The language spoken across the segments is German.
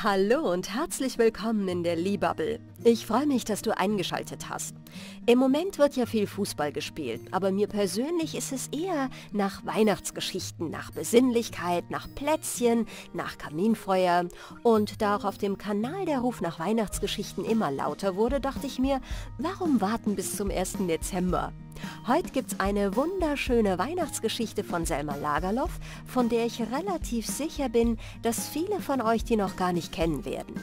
Hallo und herzlich willkommen in der Liebubble. Ich freue mich, dass du eingeschaltet hast. Im Moment wird ja viel Fußball gespielt, aber mir persönlich ist es eher nach Weihnachtsgeschichten, nach Besinnlichkeit, nach Plätzchen, nach Kaminfeuer. Und da auch auf dem Kanal der Ruf nach Weihnachtsgeschichten immer lauter wurde, dachte ich mir, warum warten bis zum 1. Dezember? Heute gibt's eine wunderschöne Weihnachtsgeschichte von Selma Lagerloff, von der ich relativ sicher bin, dass viele von euch die noch gar nicht kennen werden.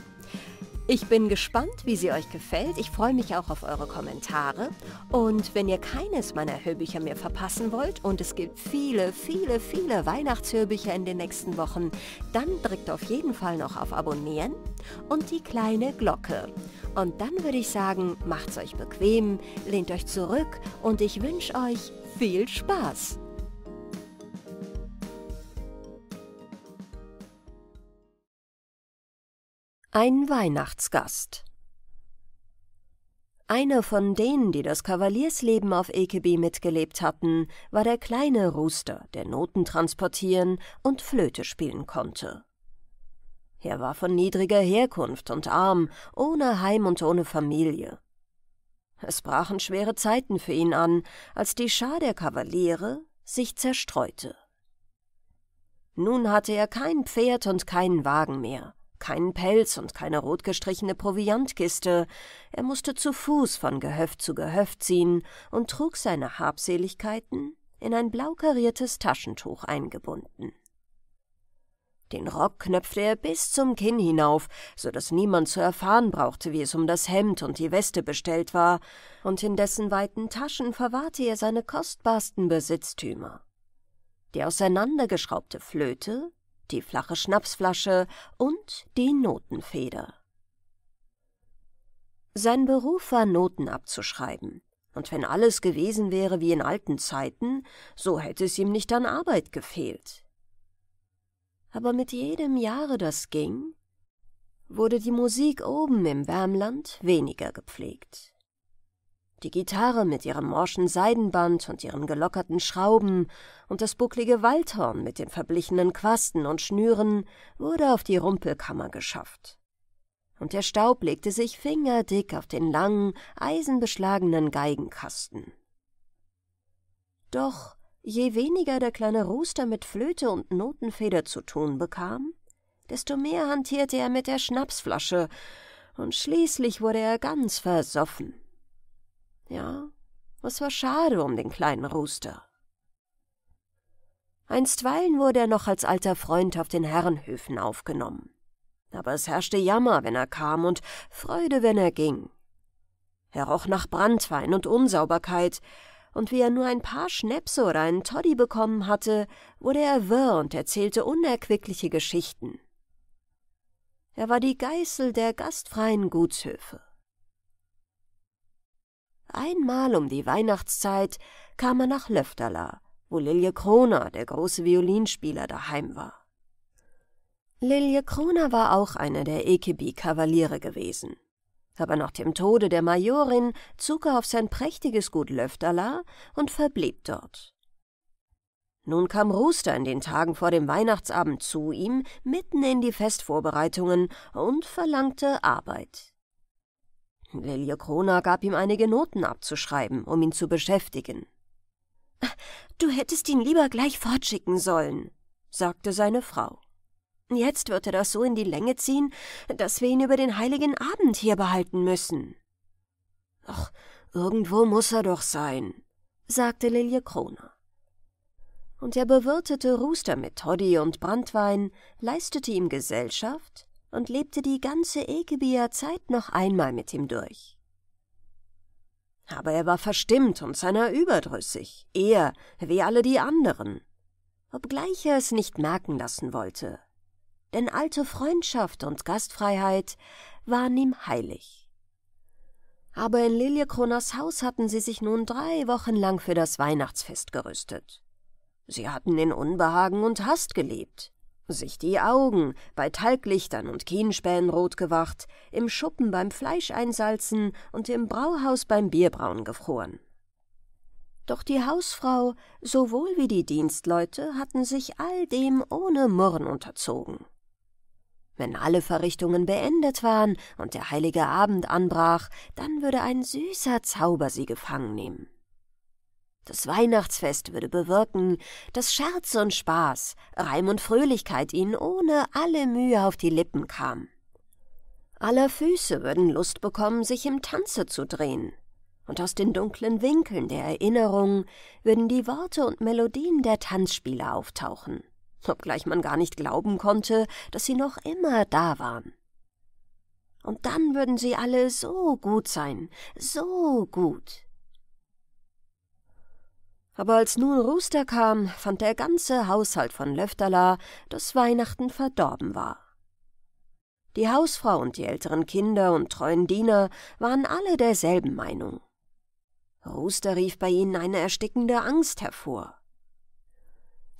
Ich bin gespannt, wie sie euch gefällt. Ich freue mich auch auf eure Kommentare. Und wenn ihr keines meiner Hörbücher mehr verpassen wollt, und es gibt viele, viele, viele Weihnachtshörbücher in den nächsten Wochen, dann drückt auf jeden Fall noch auf Abonnieren und die kleine Glocke. Und dann würde ich sagen, macht's euch bequem, lehnt euch zurück und ich wünsche euch viel Spaß. Ein Weihnachtsgast Einer von denen, die das Kavaliersleben auf Ekeby mitgelebt hatten, war der kleine Rooster, der Noten transportieren und Flöte spielen konnte. Er war von niedriger Herkunft und arm, ohne Heim und ohne Familie. Es brachen schwere Zeiten für ihn an, als die Schar der Kavaliere sich zerstreute. Nun hatte er kein Pferd und keinen Wagen mehr, keinen Pelz und keine rotgestrichene Proviantkiste, er musste zu Fuß von Gehöft zu Gehöft ziehen und trug seine Habseligkeiten in ein blaukariertes Taschentuch eingebunden. Den Rock knöpfte er bis zum Kinn hinauf, so daß niemand zu erfahren brauchte, wie es um das Hemd und die Weste bestellt war, und in dessen weiten Taschen verwahrte er seine kostbarsten Besitztümer. Die auseinandergeschraubte Flöte, die flache Schnapsflasche und die Notenfeder. Sein Beruf war Noten abzuschreiben, und wenn alles gewesen wäre wie in alten Zeiten, so hätte es ihm nicht an Arbeit gefehlt aber mit jedem Jahre, das ging, wurde die Musik oben im Wärmland weniger gepflegt. Die Gitarre mit ihrem morschen Seidenband und ihren gelockerten Schrauben und das bucklige Waldhorn mit den verblichenen Quasten und Schnüren wurde auf die Rumpelkammer geschafft. Und der Staub legte sich fingerdick auf den langen, eisenbeschlagenen Geigenkasten. Doch Je weniger der kleine Rooster mit Flöte und Notenfeder zu tun bekam, desto mehr hantierte er mit der Schnapsflasche, und schließlich wurde er ganz versoffen. Ja, es war schade um den kleinen Rooster. Einstweilen wurde er noch als alter Freund auf den Herrenhöfen aufgenommen. Aber es herrschte Jammer, wenn er kam, und Freude, wenn er ging. Er roch nach Branntwein und Unsauberkeit, und wie er nur ein paar Schnäpse oder einen Toddy bekommen hatte, wurde er wirr und erzählte unerquickliche Geschichten. Er war die Geißel der gastfreien Gutshöfe. Einmal um die Weihnachtszeit kam er nach Löfterla, wo Lilje Kroner, der große Violinspieler, daheim war. Lilje Kroner war auch einer der Ekebi-Kavaliere gewesen aber nach dem Tode der Majorin zog er auf sein prächtiges Gut Löfterla und verblieb dort. Nun kam Ruster in den Tagen vor dem Weihnachtsabend zu ihm, mitten in die Festvorbereitungen, und verlangte Arbeit. Lilje Krona gab ihm einige Noten abzuschreiben, um ihn zu beschäftigen. Du hättest ihn lieber gleich fortschicken sollen, sagte seine Frau. Jetzt wird er das so in die Länge ziehen, dass wir ihn über den heiligen Abend hier behalten müssen. Ach, irgendwo muss er doch sein, sagte Lilje Kroner. Und er bewirtete Rooster mit Toddy und Branntwein leistete ihm Gesellschaft und lebte die ganze Ekebier Zeit noch einmal mit ihm durch. Aber er war verstimmt und seiner überdrüssig, er wie alle die anderen, obgleich er es nicht merken lassen wollte denn alte Freundschaft und Gastfreiheit waren ihm heilig. Aber in Liljekronas Haus hatten sie sich nun drei Wochen lang für das Weihnachtsfest gerüstet. Sie hatten in Unbehagen und Hast gelebt, sich die Augen bei Talglichtern und Kienspähen rot gewacht, im Schuppen beim Fleisch einsalzen und im Brauhaus beim Bierbrauen gefroren. Doch die Hausfrau sowohl wie die Dienstleute hatten sich all dem ohne Murren unterzogen. Wenn alle Verrichtungen beendet waren und der heilige Abend anbrach, dann würde ein süßer Zauber sie gefangen nehmen. Das Weihnachtsfest würde bewirken, dass Scherz und Spaß, Reim und Fröhlichkeit ihnen ohne alle Mühe auf die Lippen kamen. Aller Füße würden Lust bekommen, sich im Tanze zu drehen, und aus den dunklen Winkeln der Erinnerung würden die Worte und Melodien der Tanzspieler auftauchen obgleich man gar nicht glauben konnte, dass sie noch immer da waren. Und dann würden sie alle so gut sein, so gut. Aber als nun Ruster kam, fand der ganze Haushalt von Löfterla, dass Weihnachten verdorben war. Die Hausfrau und die älteren Kinder und treuen Diener waren alle derselben Meinung. Ruster rief bei ihnen eine erstickende Angst hervor.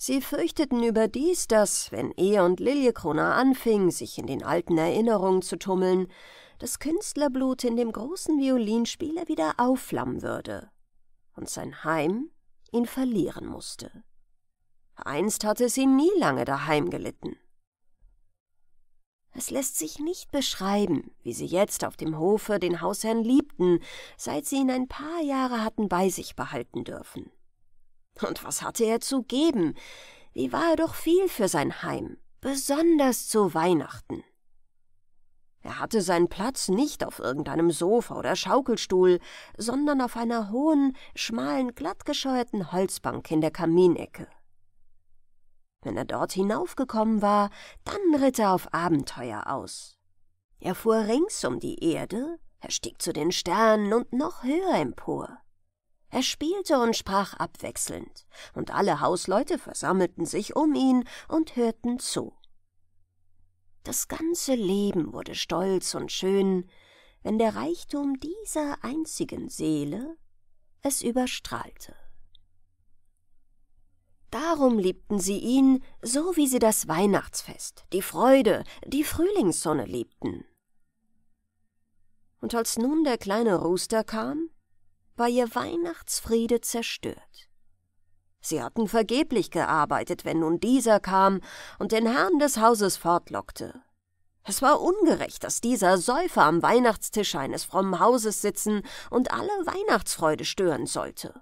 Sie fürchteten überdies, dass, wenn Er und Liljekrona anfing, sich in den alten Erinnerungen zu tummeln, das Künstlerblut in dem großen Violinspieler wieder aufflammen würde und sein Heim ihn verlieren musste. Einst hatte sie nie lange daheim gelitten. Es lässt sich nicht beschreiben, wie sie jetzt auf dem Hofe den Hausherrn liebten, seit sie ihn ein paar Jahre hatten bei sich behalten dürfen. Und was hatte er zu geben? Wie war er doch viel für sein Heim, besonders zu Weihnachten. Er hatte seinen Platz nicht auf irgendeinem Sofa oder Schaukelstuhl, sondern auf einer hohen, schmalen, glattgescheuerten Holzbank in der Kaminecke. Wenn er dort hinaufgekommen war, dann ritt er auf Abenteuer aus. Er fuhr rings um die Erde, er stieg zu den Sternen und noch höher empor. Er spielte und sprach abwechselnd, und alle Hausleute versammelten sich um ihn und hörten zu. Das ganze Leben wurde stolz und schön, wenn der Reichtum dieser einzigen Seele es überstrahlte. Darum liebten sie ihn, so wie sie das Weihnachtsfest, die Freude, die Frühlingssonne liebten. Und als nun der kleine Rooster kam, war ihr Weihnachtsfriede zerstört. Sie hatten vergeblich gearbeitet, wenn nun dieser kam und den Herrn des Hauses fortlockte. Es war ungerecht, dass dieser Säufer am Weihnachtstisch eines frommen Hauses sitzen und alle Weihnachtsfreude stören sollte.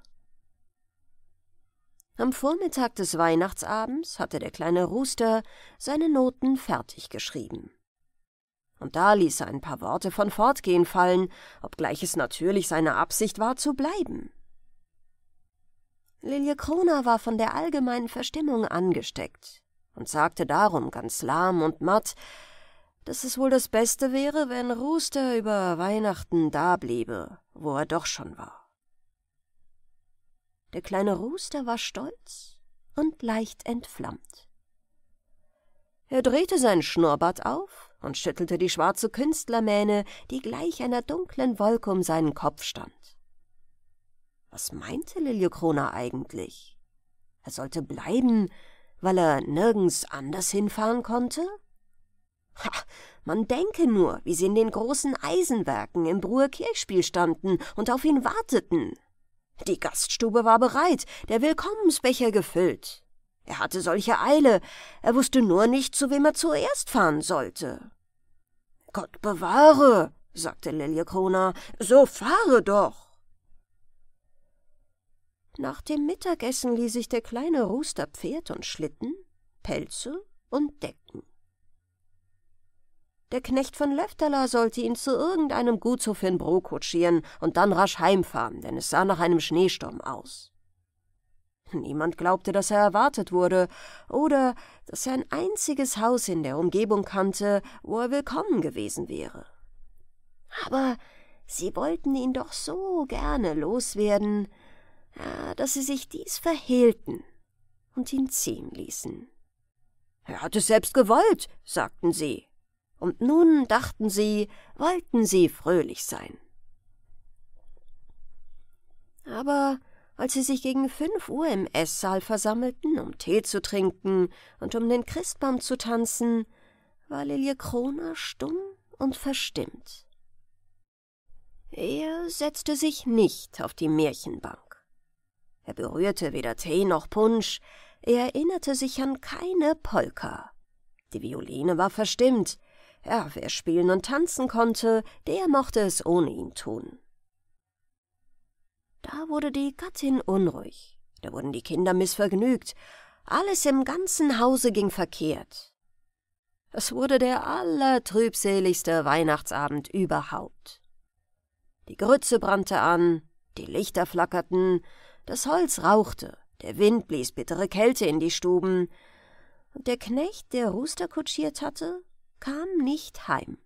Am Vormittag des Weihnachtsabends hatte der kleine Rooster seine Noten fertig geschrieben und da ließ er ein paar Worte von Fortgehen fallen, obgleich es natürlich seine Absicht war, zu bleiben. Lilje Krona war von der allgemeinen Verstimmung angesteckt und sagte darum ganz lahm und matt, dass es wohl das Beste wäre, wenn Ruster über Weihnachten dabliebe, wo er doch schon war. Der kleine Ruster war stolz und leicht entflammt. Er drehte sein Schnurrbart auf und schüttelte die schwarze Künstlermähne, die gleich einer dunklen Wolke um seinen Kopf stand. Was meinte Liljekrona eigentlich? Er sollte bleiben, weil er nirgends anders hinfahren konnte? Ha, man denke nur, wie sie in den großen Eisenwerken im Bruer Kirchspiel standen und auf ihn warteten. Die Gaststube war bereit, der Willkommensbecher gefüllt. Er hatte solche Eile, er wusste nur nicht, zu wem er zuerst fahren sollte. Gott bewahre, sagte Lilie Krona, so fahre doch. Nach dem Mittagessen ließ sich der kleine Ruster Pferd und Schlitten, Pelze und Decken. Der Knecht von Löfterla sollte ihn zu irgendeinem Gutshof in Bro kutschieren und dann rasch heimfahren, denn es sah nach einem Schneesturm aus. Niemand glaubte, dass er erwartet wurde oder dass er ein einziges Haus in der Umgebung kannte, wo er willkommen gewesen wäre. Aber sie wollten ihn doch so gerne loswerden, dass sie sich dies verhehlten und ihn ziehen ließen. Er hat es selbst gewollt, sagten sie. Und nun dachten sie, wollten sie fröhlich sein. Aber als sie sich gegen fünf Uhr im Esssaal versammelten, um Tee zu trinken und um den Christbaum zu tanzen, war Lilie Kroner stumm und verstimmt. Er setzte sich nicht auf die Märchenbank. Er berührte weder Tee noch Punsch, er erinnerte sich an keine Polka. Die Violine war verstimmt. Ja, wer spielen und tanzen konnte, der mochte es ohne ihn tun. Da wurde die Gattin unruhig, da wurden die Kinder missvergnügt, alles im ganzen Hause ging verkehrt. Es wurde der allertrübseligste Weihnachtsabend überhaupt. Die Grütze brannte an, die Lichter flackerten, das Holz rauchte, der Wind blies bittere Kälte in die Stuben, und der Knecht, der Ruster kutschiert hatte, kam nicht heim.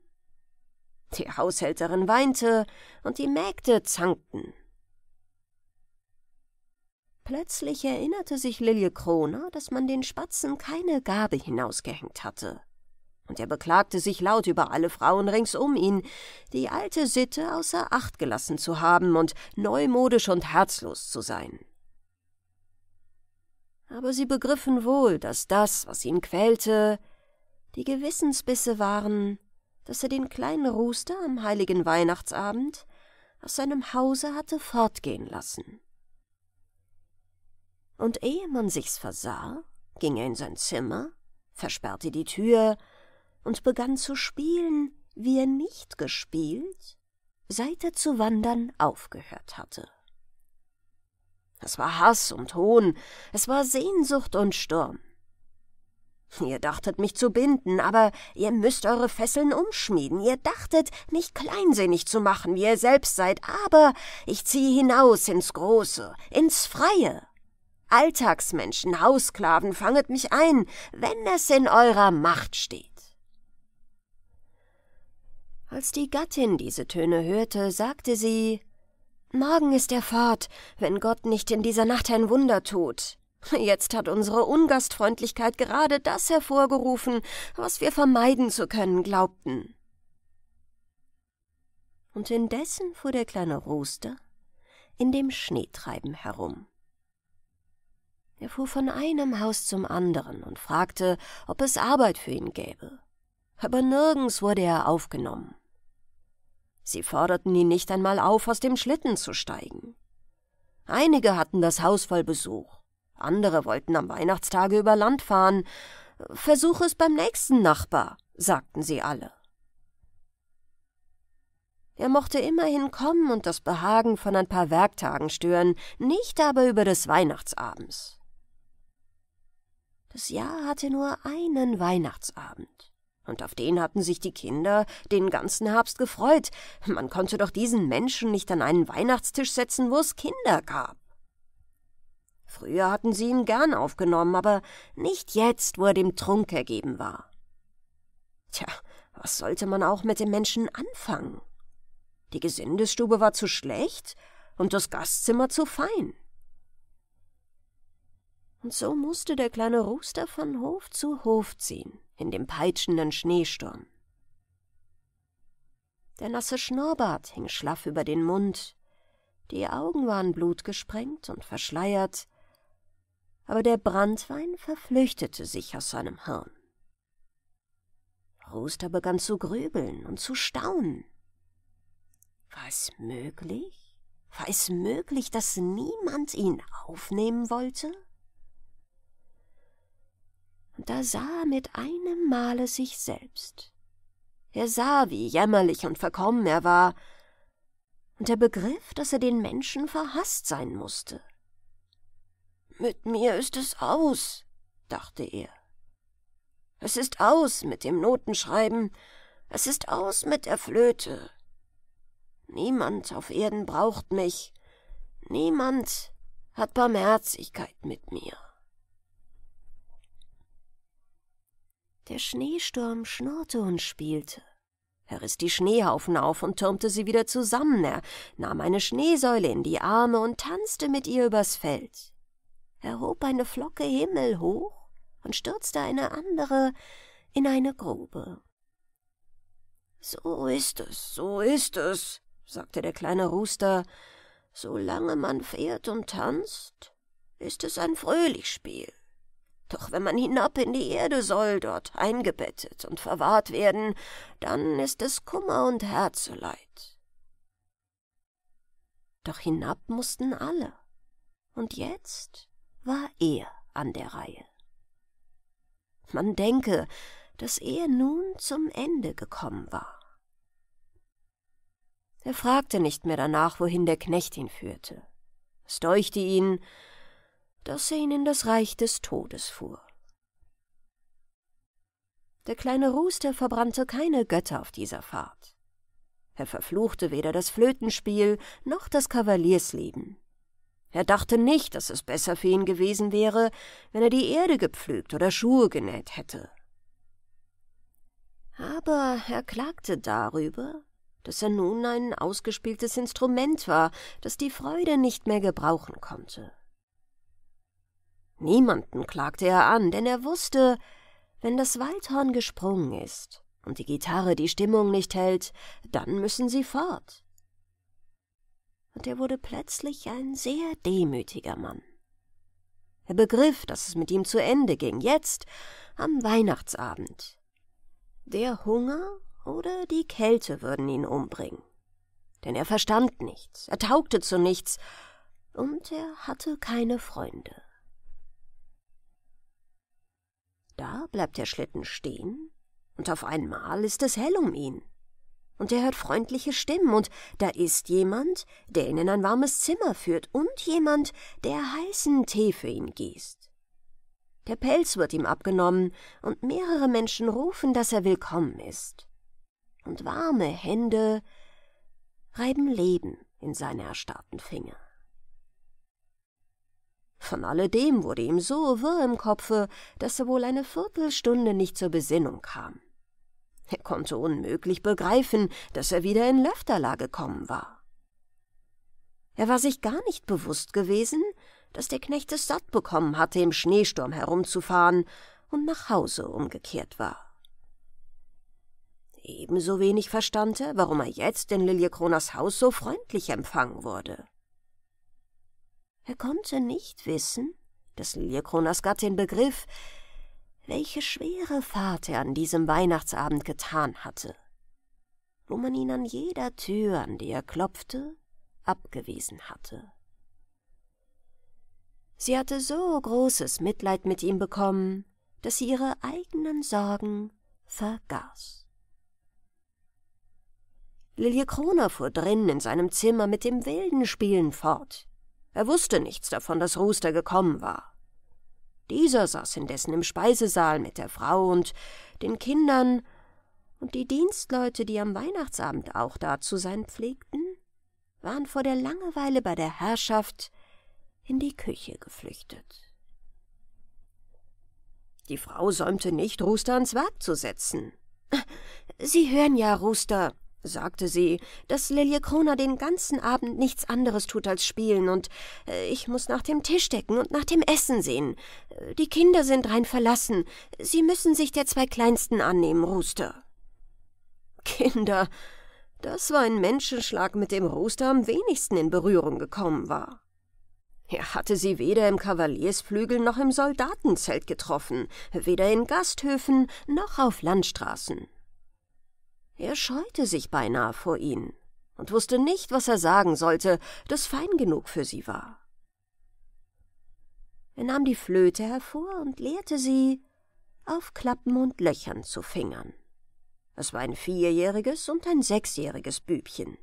Die Haushälterin weinte, und die Mägde zankten, Plötzlich erinnerte sich Lilje Kroner, dass man den Spatzen keine Gabe hinausgehängt hatte. Und er beklagte sich laut über alle Frauen rings um ihn, die alte Sitte außer Acht gelassen zu haben und neumodisch und herzlos zu sein. Aber sie begriffen wohl, dass das, was ihn quälte, die Gewissensbisse waren, dass er den kleinen Ruster am heiligen Weihnachtsabend aus seinem Hause hatte fortgehen lassen und ehe man sich's versah, ging er in sein Zimmer, versperrte die Tür und begann zu spielen, wie er nicht gespielt, seit er zu wandern aufgehört hatte. Es war Hass und Hohn, es war Sehnsucht und Sturm. Ihr dachtet mich zu binden, aber ihr müsst eure Fesseln umschmieden. Ihr dachtet, mich kleinsinnig zu machen, wie ihr selbst seid, aber ich ziehe hinaus ins Große, ins Freie. Alltagsmenschen, Haussklaven, fanget mich ein, wenn es in eurer Macht steht. Als die Gattin diese Töne hörte, sagte sie Morgen ist er fort, wenn Gott nicht in dieser Nacht ein Wunder tut. Jetzt hat unsere Ungastfreundlichkeit gerade das hervorgerufen, was wir vermeiden zu können glaubten. Und indessen fuhr der kleine Roster in dem Schneetreiben herum. Er fuhr von einem Haus zum anderen und fragte, ob es Arbeit für ihn gäbe. Aber nirgends wurde er aufgenommen. Sie forderten ihn nicht einmal auf, aus dem Schlitten zu steigen. Einige hatten das Haus voll Besuch, andere wollten am Weihnachtstage über Land fahren. Versuche es beim nächsten Nachbar, sagten sie alle. Er mochte immerhin kommen und das Behagen von ein paar Werktagen stören, nicht aber über des Weihnachtsabends. Das Jahr hatte nur einen Weihnachtsabend. Und auf den hatten sich die Kinder den ganzen Herbst gefreut. Man konnte doch diesen Menschen nicht an einen Weihnachtstisch setzen, wo es Kinder gab. Früher hatten sie ihn gern aufgenommen, aber nicht jetzt, wo er dem Trunk ergeben war. Tja, was sollte man auch mit dem Menschen anfangen? Die Gesindestube war zu schlecht und das Gastzimmer zu fein und so musste der kleine Ruster von Hof zu Hof ziehen, in dem peitschenden Schneesturm. Der nasse Schnurrbart hing schlaff über den Mund, die Augen waren blutgesprengt und verschleiert, aber der Brandwein verflüchtete sich aus seinem Hirn. Ruster begann zu grübeln und zu staunen. War es möglich? War es möglich, dass niemand ihn aufnehmen wollte? da sah er mit einem Male sich selbst. Er sah, wie jämmerlich und verkommen er war, und er begriff, dass er den Menschen verhaßt sein musste. Mit mir ist es aus, dachte er. Es ist aus mit dem Notenschreiben, es ist aus mit der Flöte. Niemand auf Erden braucht mich, niemand hat Barmherzigkeit mit mir. Der Schneesturm schnurrte und spielte. Er riss die Schneehaufen auf und türmte sie wieder zusammen. Er nahm eine Schneesäule in die Arme und tanzte mit ihr übers Feld. Er hob eine Flocke Himmel hoch und stürzte eine andere in eine Grube. So ist es, so ist es, sagte der kleine Ruster. Solange man fährt und tanzt, ist es ein Fröhlichspiel. Doch wenn man hinab in die Erde soll, dort eingebettet und verwahrt werden, dann ist es Kummer und Herzeleid. Doch hinab mussten alle, und jetzt war er an der Reihe. Man denke, dass er nun zum Ende gekommen war. Er fragte nicht mehr danach, wohin der Knecht ihn führte. Es deuchte ihn, dass er ihn in das Reich des Todes fuhr. Der kleine Ruster verbrannte keine Götter auf dieser Fahrt. Er verfluchte weder das Flötenspiel noch das Kavaliersleben. Er dachte nicht, dass es besser für ihn gewesen wäre, wenn er die Erde gepflügt oder Schuhe genäht hätte. Aber er klagte darüber, dass er nun ein ausgespieltes Instrument war, das die Freude nicht mehr gebrauchen konnte. Niemanden klagte er an, denn er wusste, wenn das Waldhorn gesprungen ist und die Gitarre die Stimmung nicht hält, dann müssen sie fort. Und er wurde plötzlich ein sehr demütiger Mann. Er begriff, dass es mit ihm zu Ende ging, jetzt am Weihnachtsabend. Der Hunger oder die Kälte würden ihn umbringen. Denn er verstand nichts, er taugte zu nichts, und er hatte keine Freunde. Da bleibt der Schlitten stehen, und auf einmal ist es hell um ihn. Und er hört freundliche Stimmen, und da ist jemand, der ihn in ein warmes Zimmer führt, und jemand, der heißen Tee für ihn gießt. Der Pelz wird ihm abgenommen, und mehrere Menschen rufen, dass er willkommen ist. Und warme Hände reiben Leben in seine erstarrten Finger. Von alledem wurde ihm so wirr im Kopfe, dass er wohl eine Viertelstunde nicht zur Besinnung kam. Er konnte unmöglich begreifen, dass er wieder in Löfterla gekommen war. Er war sich gar nicht bewusst gewesen, dass der Knecht es satt bekommen hatte, im Schneesturm herumzufahren und nach Hause umgekehrt war. Ebenso wenig verstand er, warum er jetzt in Liljekonas Haus so freundlich empfangen wurde. Er konnte nicht wissen, dass Liljakronas Gattin begriff, welche schwere Fahrt er an diesem Weihnachtsabend getan hatte, wo man ihn an jeder Tür, an die er klopfte, abgewiesen hatte. Sie hatte so großes Mitleid mit ihm bekommen, dass sie ihre eigenen Sorgen vergaß. Liljekrona fuhr drin in seinem Zimmer mit dem wilden Spielen fort, er wusste nichts davon, dass Rooster gekommen war. Dieser saß indessen im Speisesaal mit der Frau und den Kindern und die Dienstleute, die am Weihnachtsabend auch da zu sein pflegten, waren vor der Langeweile bei der Herrschaft in die Küche geflüchtet. Die Frau säumte nicht, Rooster ans Werk zu setzen. Sie hören ja, Rooster, sagte sie, dass Liljekrona den ganzen Abend nichts anderes tut als spielen und äh, ich muss nach dem Tisch decken und nach dem Essen sehen. Äh, die Kinder sind rein verlassen. Sie müssen sich der zwei Kleinsten annehmen, Ruster. Kinder. Das war ein Menschenschlag, mit dem Ruster am wenigsten in Berührung gekommen war. Er hatte sie weder im Kavaliersflügel noch im Soldatenzelt getroffen, weder in Gasthöfen noch auf Landstraßen. Er scheute sich beinahe vor ihnen und wusste nicht, was er sagen sollte, das fein genug für sie war. Er nahm die Flöte hervor und lehrte sie, auf Klappen und Löchern zu fingern. Es war ein vierjähriges und ein sechsjähriges Bübchen.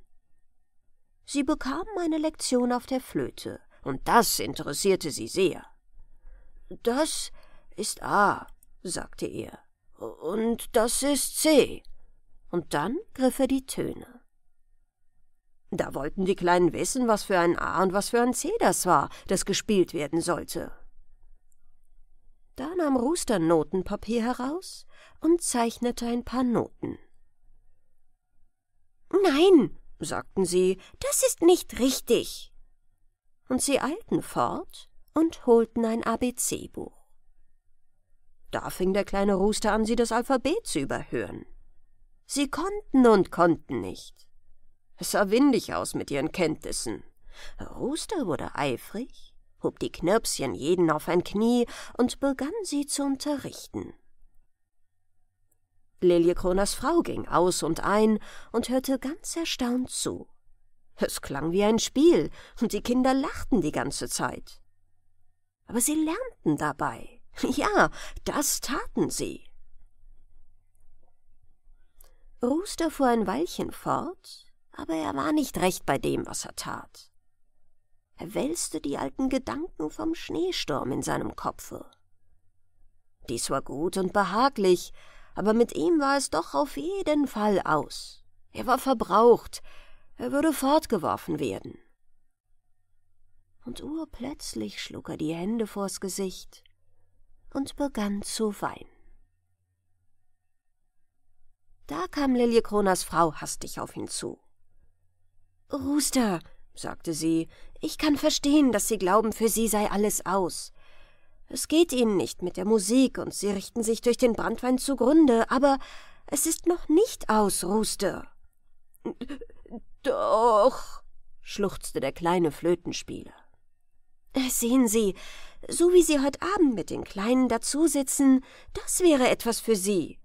Sie bekamen eine Lektion auf der Flöte, und das interessierte sie sehr. Das ist A, sagte er, und das ist C, und dann griff er die Töne. Da wollten die Kleinen wissen, was für ein A und was für ein C das war, das gespielt werden sollte. Da nahm Ruster Notenpapier heraus und zeichnete ein paar Noten. Nein, sagten sie, das ist nicht richtig. Und sie eilten fort und holten ein ABC-Buch. Da fing der kleine Ruster an, sie das Alphabet zu überhören. Sie konnten und konnten nicht. Es sah windig aus mit ihren Kenntnissen. Rooster wurde eifrig, hob die Knirpschen jeden auf ein Knie und begann sie zu unterrichten. Liljekonas Frau ging aus und ein und hörte ganz erstaunt zu. Es klang wie ein Spiel, und die Kinder lachten die ganze Zeit. Aber sie lernten dabei. Ja, das taten sie. Rooster vor ein Weilchen fort, aber er war nicht recht bei dem, was er tat. Er wälzte die alten Gedanken vom Schneesturm in seinem Kopfe. Dies war gut und behaglich, aber mit ihm war es doch auf jeden Fall aus. Er war verbraucht, er würde fortgeworfen werden. Und urplötzlich schlug er die Hände vors Gesicht und begann zu weinen. Da kam Lilje Kroners Frau hastig auf ihn zu. Ruster, sagte sie, ich kann verstehen, dass Sie glauben, für Sie sei alles aus. Es geht Ihnen nicht mit der Musik und Sie richten sich durch den Brandwein zugrunde, aber es ist noch nicht aus, Ruster. Doch, schluchzte der kleine Flötenspieler. Sehen Sie, so wie Sie heute Abend mit den Kleinen dazusitzen, das wäre etwas für Sie.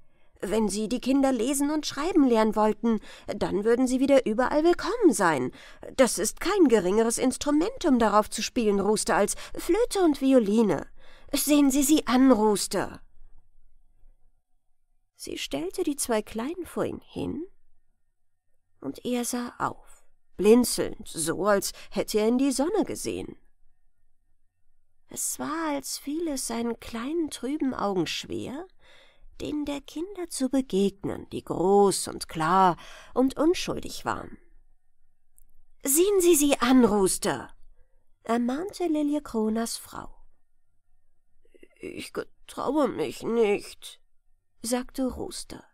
Wenn Sie die Kinder lesen und schreiben lernen wollten, dann würden Sie wieder überall willkommen sein. Das ist kein geringeres Instrument, um darauf zu spielen, Ruster, als Flöte und Violine. Sehen Sie sie an, Ruster. Sie stellte die zwei Kleinen vor ihn hin, und er sah auf, blinzelnd, so als hätte er in die Sonne gesehen. Es war, als fiel es seinen kleinen trüben Augen schwer, denen der Kinder zu begegnen, die groß und klar und unschuldig waren. Sehen Sie sie an, Ruster, ermahnte Lilie Kronas Frau. Ich getraue mich nicht, sagte Ruster,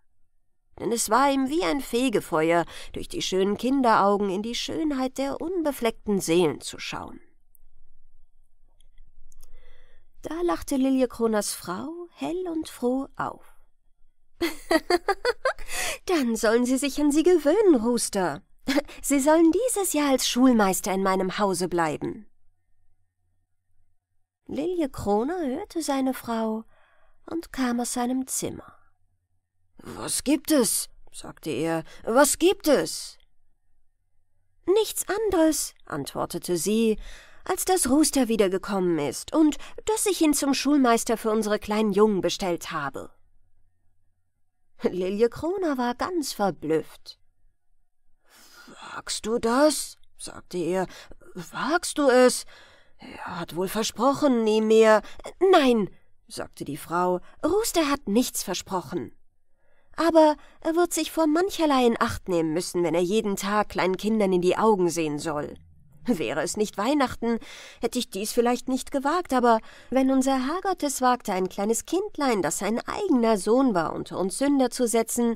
denn es war ihm wie ein Fegefeuer, durch die schönen Kinderaugen in die Schönheit der unbefleckten Seelen zu schauen. Da lachte Lilie Kronas Frau hell und froh auf. Dann sollen Sie sich an Sie gewöhnen, Rooster. Sie sollen dieses Jahr als Schulmeister in meinem Hause bleiben. Lilje Kroner hörte seine Frau und kam aus seinem Zimmer. Was gibt es? sagte er. Was gibt es? Nichts anderes, antwortete sie, als dass Rooster wiedergekommen ist und dass ich ihn zum Schulmeister für unsere kleinen Jungen bestellt habe. Lilje Krona war ganz verblüfft. Wagst du das? sagte er. Wagst du es? Er hat wohl versprochen, nie mehr. Nein, sagte die Frau, Ruster hat nichts versprochen. Aber er wird sich vor mancherlei in Acht nehmen müssen, wenn er jeden Tag kleinen Kindern in die Augen sehen soll. Wäre es nicht Weihnachten, hätte ich dies vielleicht nicht gewagt, aber wenn unser Herrgott es wagte, ein kleines Kindlein, das sein eigener Sohn war, unter uns Sünder zu setzen,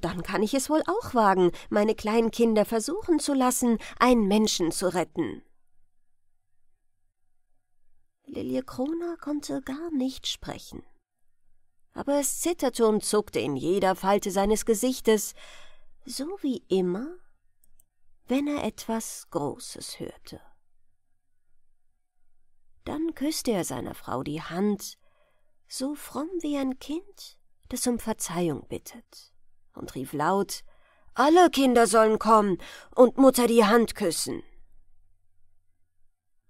dann kann ich es wohl auch wagen, meine kleinen Kinder versuchen zu lassen, einen Menschen zu retten. Lilie Kroner konnte gar nicht sprechen. Aber es zitterte und zuckte in jeder Falte seines Gesichtes, so wie immer, wenn er etwas Großes hörte. Dann küsste er seiner Frau die Hand, so fromm wie ein Kind, das um Verzeihung bittet, und rief laut Alle Kinder sollen kommen und Mutter die Hand küssen.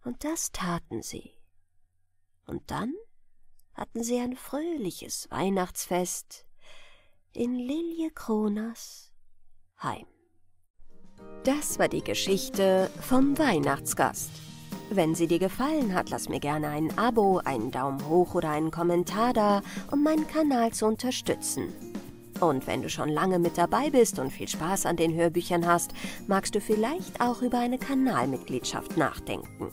Und das taten sie. Und dann hatten sie ein fröhliches Weihnachtsfest in Lilje Kronas Heim. Das war die Geschichte vom Weihnachtsgast. Wenn sie dir gefallen hat, lass mir gerne ein Abo, einen Daumen hoch oder einen Kommentar da, um meinen Kanal zu unterstützen. Und wenn du schon lange mit dabei bist und viel Spaß an den Hörbüchern hast, magst du vielleicht auch über eine Kanalmitgliedschaft nachdenken.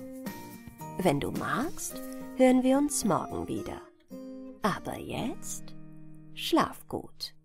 Wenn du magst, hören wir uns morgen wieder. Aber jetzt schlaf gut.